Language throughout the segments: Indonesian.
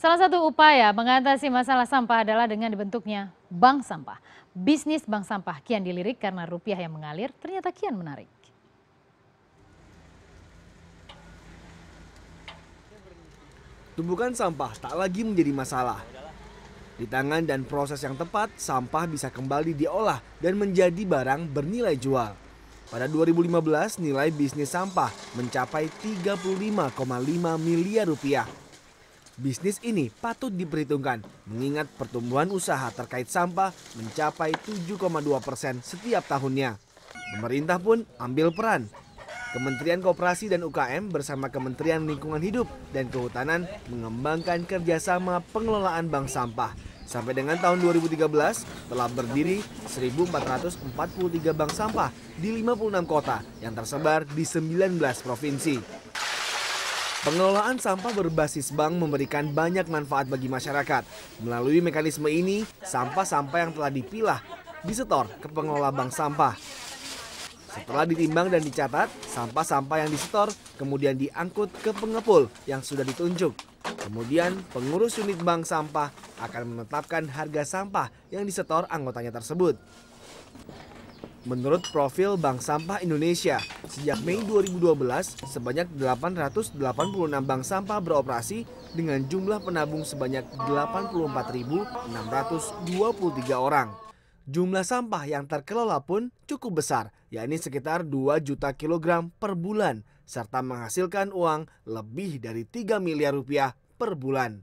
Salah satu upaya mengatasi masalah sampah adalah dengan dibentuknya bank sampah. Bisnis bank sampah kian dilirik karena rupiah yang mengalir ternyata kian menarik. Tumpukan sampah tak lagi menjadi masalah. Di tangan dan proses yang tepat, sampah bisa kembali diolah dan menjadi barang bernilai jual. Pada 2015, nilai bisnis sampah mencapai 35,5 miliar rupiah Bisnis ini patut diperhitungkan mengingat pertumbuhan usaha terkait sampah mencapai 7,2 persen setiap tahunnya. Pemerintah pun ambil peran. Kementerian kooperasi dan UKM bersama Kementerian Lingkungan Hidup dan Kehutanan mengembangkan kerjasama pengelolaan bank sampah. Sampai dengan tahun 2013 telah berdiri 1.443 bank sampah di 56 kota yang tersebar di 19 provinsi. Pengelolaan sampah berbasis bank memberikan banyak manfaat bagi masyarakat. Melalui mekanisme ini, sampah-sampah yang telah dipilah disetor ke pengelola bank sampah. Setelah ditimbang dan dicatat, sampah-sampah yang disetor kemudian diangkut ke pengepul yang sudah ditunjuk. Kemudian, pengurus unit bank sampah akan menetapkan harga sampah yang disetor anggotanya tersebut. Menurut profil Bank Sampah Indonesia, sejak Mei 2012, sebanyak 886 bank sampah beroperasi dengan jumlah penabung sebanyak 84.623 orang. Jumlah sampah yang terkelola pun cukup besar, yakni sekitar 2 juta kilogram per bulan, serta menghasilkan uang lebih dari 3 miliar rupiah per bulan.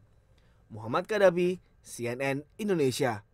Muhammad Kadabi, CNN Indonesia.